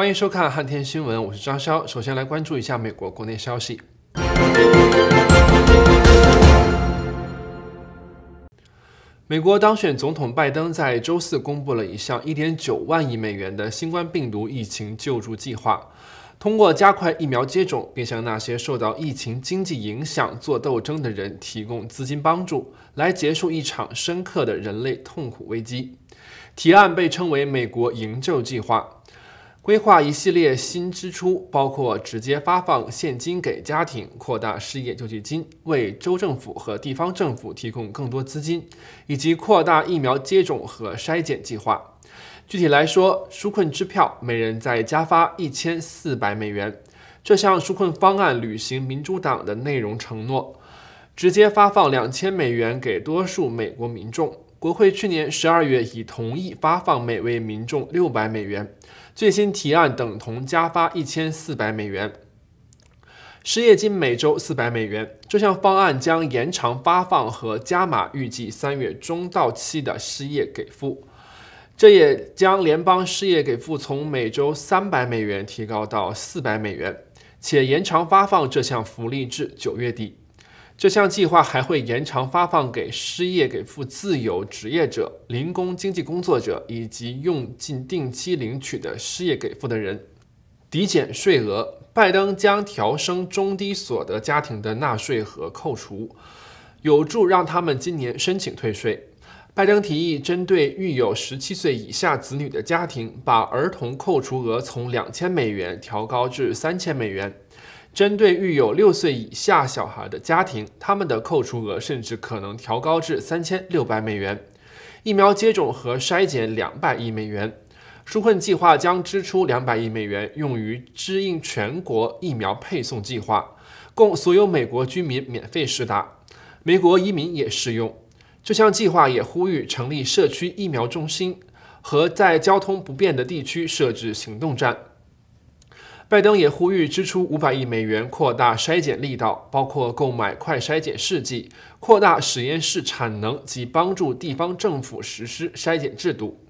欢迎收看《汉天新闻》，我是张潇。首先来关注一下美国国内消息。美国当选总统拜登在周四公布了一项1.9万亿美元的新冠病毒疫情救助计划，通过加快疫苗接种，并向那些受到疫情经济影响、做斗争的人提供资金帮助，来结束一场深刻的人类痛苦危机。提案被称为“美国营救计划”。规划一系列新支出，包括直接发放现金给家庭、扩大失业救济金、为州政府和地方政府提供更多资金，以及扩大疫苗接种和筛检计划。具体来说，纾困支票每人再加发一千四百美元。这项纾困方案履行民主党的内容承诺，直接发放两千美元给多数美国民众。国会去年十二月已同意发放每位民众六百美元，最新提案等同加发一千四百美元。失业金每周四百美元，这项方案将延长发放和加码，预计三月中到期的失业给付，这也将联邦失业给付从每周三百美元提高到四百美元，且延长发放这项福利至九月底。这项计划还会延长发放给失业给付、自由职业者、零工经济工作者以及用尽定期领取的失业给付的人抵减税额。拜登将调升中低所得家庭的纳税和扣除，有助让他们今年申请退税。拜登提议针对育有十七岁以下子女的家庭，把儿童扣除额从两千美元调高至三千美元。针对育有六岁以下小孩的家庭，他们的扣除额甚至可能调高至三千六百美元。疫苗接种和筛检两百亿美元，纾困计划将支出两百亿美元用于支应全国疫苗配送计划，供所有美国居民免费施打，美国移民也适用。这项计划也呼吁成立社区疫苗中心和在交通不便的地区设置行动站。拜登也呼吁支出五百亿美元扩大筛检力道，包括购买快筛检试剂、扩大实验室产能及帮助地方政府实施筛检制度。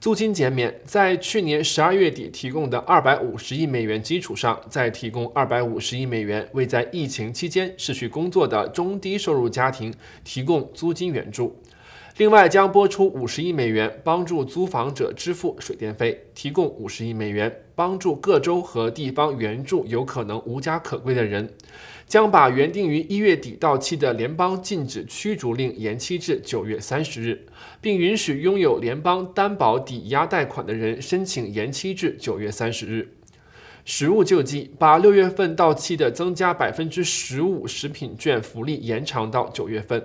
租金减免在去年十二月底提供的二百五十亿美元基础上，再提供二百五十亿美元，为在疫情期间失去工作的中低收入家庭提供租金援助。另外将拨出五十亿美元帮助租房者支付水电费，提供五十亿美元。帮助各州和地方援助有可能无家可归的人，将把原定于一月底到期的联邦禁止驱逐令延期至九月三十日，并允许拥有联邦担保抵押贷款的人申请延期至九月三十日。食物救济把六月份到期的增加百分之十五食品券福利延长到九月份，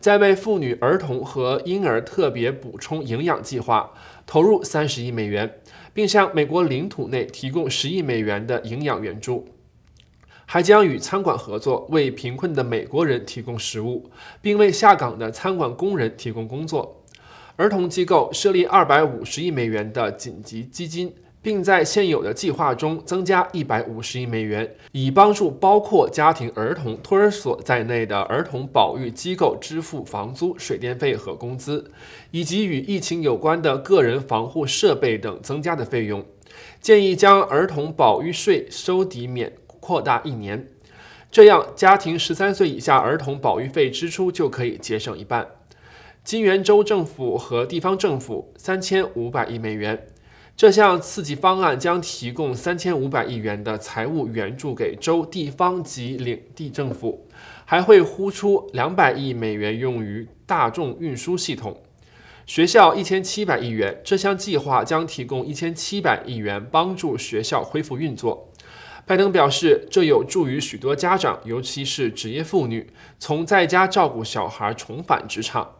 在为妇女、儿童和婴儿特别补充营养计划投入三十亿美元。并向美国领土内提供十亿美元的营养援助，还将与餐馆合作，为贫困的美国人提供食物，并为下岗的餐馆工人提供工作。儿童机构设立二百五十亿美元的紧急基金。并在现有的计划中增加一百五十亿美元，以帮助包括家庭、儿童托儿所在内的儿童保育机构支付房租、水电费和工资，以及与疫情有关的个人防护设备等增加的费用。建议将儿童保育税收抵免扩大一年，这样家庭十三岁以下儿童保育费支出就可以节省一半。金元州政府和地方政府三千五百亿美元。这项刺激方案将提供三千五百亿元的财务援助给州、地方及领地政府，还会呼出两百亿美元用于大众运输系统、学校一千七百亿元。这项计划将提供一千七百亿元帮助学校恢复运作。拜登表示，这有助于许多家长，尤其是职业妇女，从在家照顾小孩重返职场。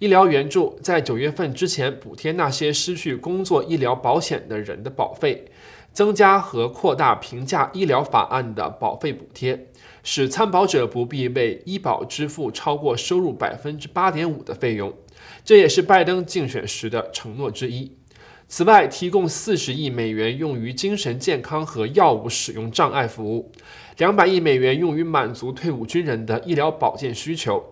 医疗援助在九月份之前补贴那些失去工作医疗保险的人的保费，增加和扩大评价医疗法案的保费补贴，使参保者不必为医保支付超过收入百分之八点五的费用。这也是拜登竞选时的承诺之一。此外，提供四十亿美元用于精神健康和药物使用障碍服务，两百亿美元用于满足退伍军人的医疗保健需求。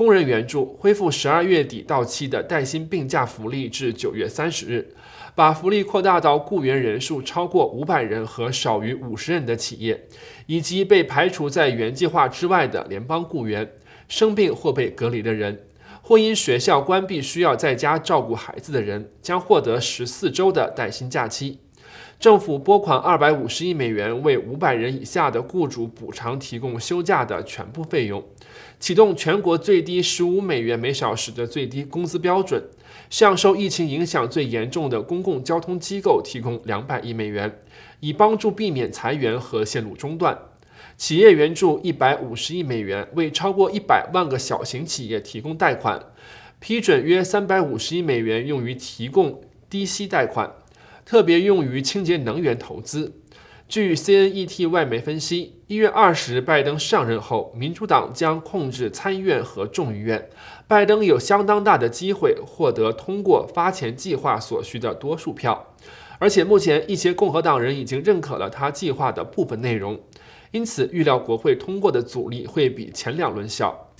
工人援助恢复十二月底到期的带薪病假福利至九月三十日，把福利扩大到雇员人数超过五百人和少于五十人的企业，以及被排除在原计划之外的联邦雇员、生病或被隔离的人，或因学校关闭需要在家照顾孩子的人将获得十四周的带薪假期。政府拨款二百五十亿美元为五百人以下的雇主补偿提供休假的全部费用。启动全国最低十五美元每小时的最低工资标准，向受疫情影响最严重的公共交通机构提供两百亿美元，以帮助避免裁员和线路中断。企业援助一百五十亿美元，为超过一百万个小型企业提供贷款，批准约三百五十亿美元用于提供低息贷款，特别用于清洁能源投资。据 CNET 外媒分析，一月二十日拜登上任后，民主党将控制参议院和众议院，拜登有相当大的机会获得通过发钱计划所需的多数票，而且目前一些共和党人已经认可了他计划的部分内容，因此预料国会通过的阻力会比前两轮小。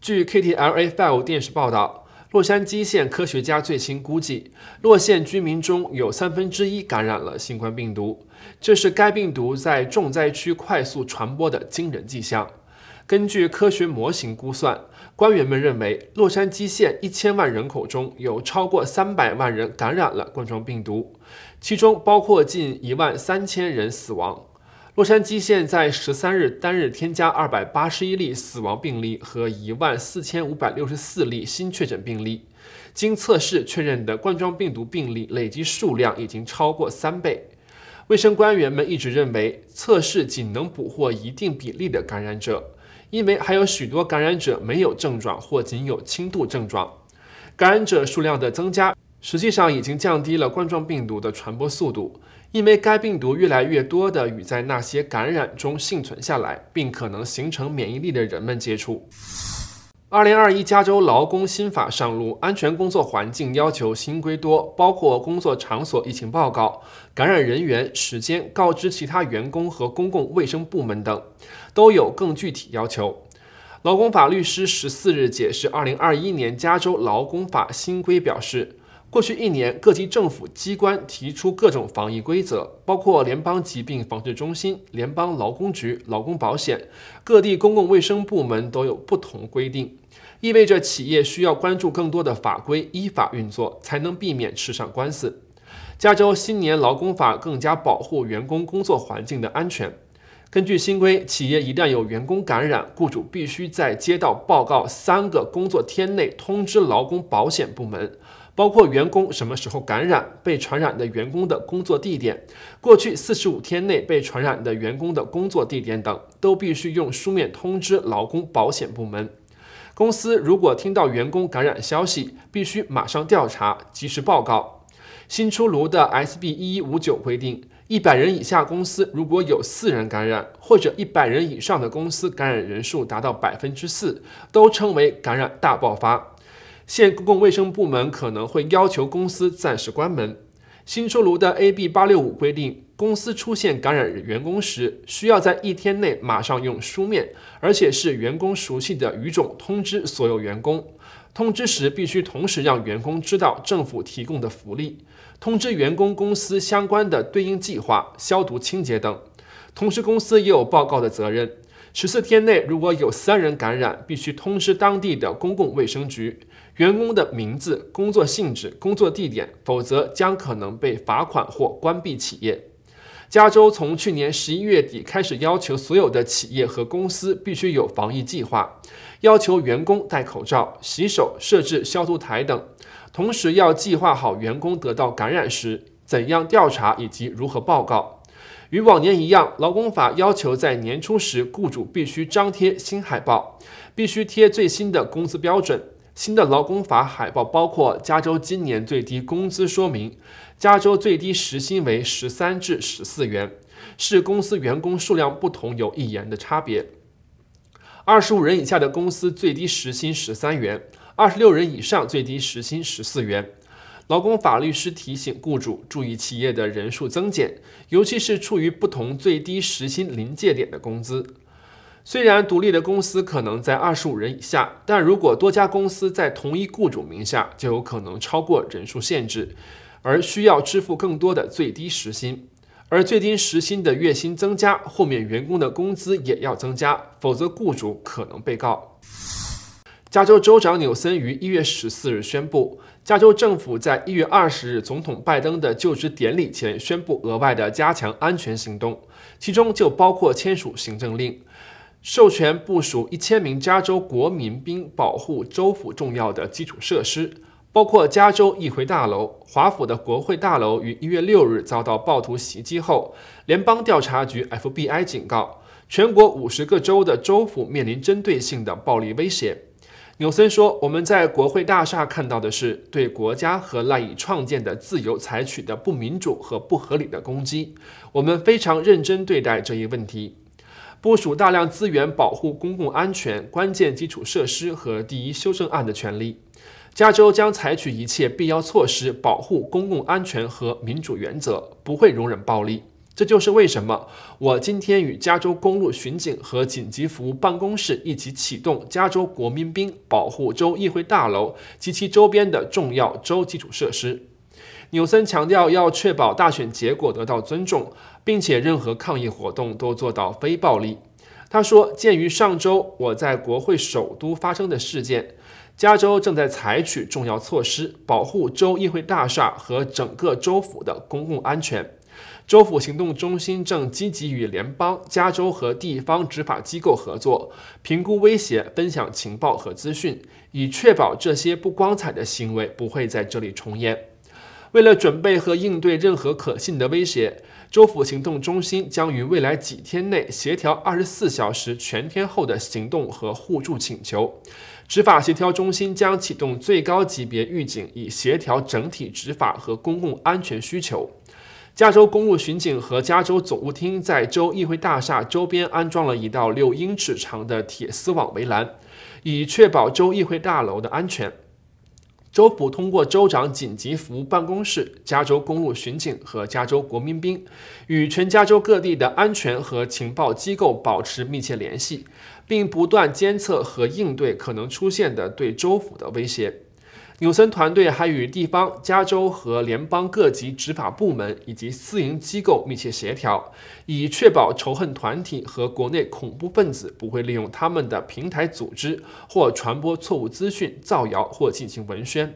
据 KTLA Five 电视报道。洛杉矶县科学家最新估计，洛县居民中有三分之一感染了新冠病毒，这是该病毒在重灾区快速传播的惊人迹象。根据科学模型估算，官员们认为，洛杉矶县一千万人口中有超过三百万人感染了冠状病毒，其中包括近一万三千人死亡。洛杉矶现在十三日单日添加二百八十一例死亡病例和一万四千五百六十四例新确诊病例，经测试确认的冠状病毒病例累计数量已经超过三倍。卫生官员们一直认为，测试仅能捕获一定比例的感染者，因为还有许多感染者没有症状或仅有轻度症状。感染者数量的增加，实际上已经降低了冠状病毒的传播速度。因为该病毒越来越多地与在那些感染中幸存下来并可能形成免疫力的人们接触。二零二一加州劳工新法上路，安全工作环境要求新规多，包括工作场所疫情报告、感染人员时间告知其他员工和公共卫生部门等，都有更具体要求。劳工法律师十四日解释二零二一年加州劳工法新规表示。过去一年，各级政府机关提出各种防疫规则，包括联邦疾病防治中心、联邦劳工局、劳工保险，各地公共卫生部门都有不同规定，意味着企业需要关注更多的法规，依法运作才能避免吃上官司。加州新年劳工法更加保护员工工作环境的安全。根据新规，企业一旦有员工感染，雇主必须在接到报告三个工作天内通知劳工保险部门。包括员工什么时候感染、被传染的员工的工作地点、过去四十五天内被传染的员工的工作地点等，都必须用书面通知劳工保险部门。公司如果听到员工感染消息，必须马上调查，及时报告。新出炉的 SB 一一五九规定，一百人以下公司如果有四人感染，或者一百人以上的公司感染人数达到百分之四，都称为感染大爆发。县公共卫生部门可能会要求公司暂时关门。新出炉的 A B 八六五规定，公司出现感染员工时，需要在一天内马上用书面，而且是员工熟悉的语种通知所有员工。通知时必须同时让员工知道政府提供的福利，通知员工公司相关的对应计划、消毒清洁等。同时，公司也有报告的责任。十四天内如果有三人感染，必须通知当地的公共卫生局。员工的名字、工作性质、工作地点，否则将可能被罚款或关闭企业。加州从去年十一月底开始要求所有的企业和公司必须有防疫计划，要求员工戴口罩、洗手、设置消毒台等，同时要计划好员工得到感染时怎样调查以及如何报告。与往年一样，劳工法要求在年初时雇主必须张贴新海报，必须贴最新的工资标准。新的劳工法海报包括加州今年最低工资说明。加州最低时薪为十三至十四元，是公司员工数量不同有一言的差别。二十五人以下的公司最低时薪十三元，二十六人以上最低时薪十四元。劳工法律师提醒雇主注意企业的人数增减，尤其是处于不同最低时薪临界点的工资。虽然独立的公司可能在二十五人以下，但如果多家公司在同一雇主名下，就有可能超过人数限制，而需要支付更多的最低时薪。而最低时薪的月薪增加，后面员工的工资也要增加，否则雇主可能被告。加州州长纽森于一月十四日宣布，加州政府在一月二十日总统拜登的就职典礼前宣布额外的加强安全行动，其中就包括签署行政令。授权部署一千名加州国民兵保护州府重要的基础设施，包括加州议会大楼。华府的国会大楼于一月六日遭到暴徒袭击后，联邦调查局 （FBI） 警告全国五十个州的州府面临针对性的暴力威胁。纽森说：“我们在国会大厦看到的是对国家和赖以创建的自由采取的不民主和不合理的攻击。我们非常认真对待这一问题。”部署大量资源，保护公共安全、关键基础设施和第一修正案的权利。加州将采取一切必要措施，保护公共安全和民主原则，不会容忍暴力。这就是为什么我今天与加州公路巡警和紧急服务办公室一起启动加州国民兵，保护州议会大楼及其周边的重要州基础设施。纽森强调，要确保大选结果得到尊重，并且任何抗议活动都做到非暴力。他说：“鉴于上周我在国会首都发生的事件，加州正在采取重要措施保护州议会大厦和整个州府的公共安全。州府行动中心正积极与联邦、加州和地方执法机构合作，评估威胁，分享情报和资讯，以确保这些不光彩的行为不会在这里重演。”为了准备和应对任何可信的威胁，州府行动中心将于未来几天内协调24小时全天候的行动和互助请求。执法协调中心将启动最高级别预警，以协调整体执法和公共安全需求。加州公路巡警和加州总务厅在州议会大厦周边安装了一道六英尺长的铁丝网围栏，以确保州议会大楼的安全。州府通过州长紧急服务办公室、加州公路巡警和加州国民兵，与全加州各地的安全和情报机构保持密切联系，并不断监测和应对可能出现的对州府的威胁。纽森团队还与地方、加州和联邦各级执法部门以及私营机构密切协调，以确保仇恨团体和国内恐怖分子不会利用他们的平台组织或传播错误资讯、造谣或进行文宣。